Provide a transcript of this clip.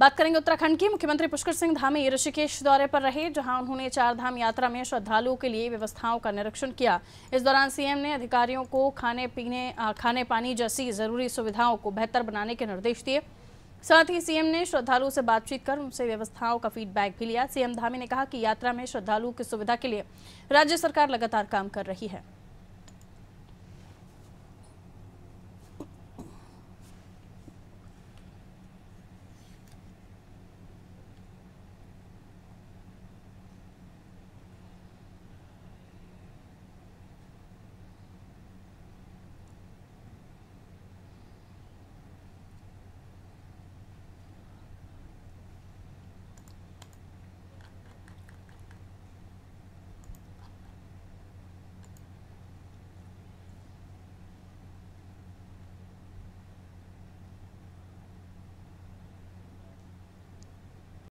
बात करेंगे उत्तराखंड की मुख्यमंत्री पुष्कर सिंह धामी ऋषिकेश दौरे पर रहे जहां उन्होंने चार धाम यात्रा में श्रद्धालुओं के लिए व्यवस्थाओं का निरीक्षण किया इस दौरान सीएम ने अधिकारियों को खाने पीने खाने पानी जैसी जरूरी सुविधाओं को बेहतर बनाने के निर्देश दिए साथ ही सीएम ने श्रद्धालुओं से बातचीत कर उनसे व्यवस्थाओं का फीडबैक भी लिया सीएम धामी ने कहा कि यात्रा में श्रद्धालुओं की सुविधा के लिए राज्य सरकार लगातार काम कर रही है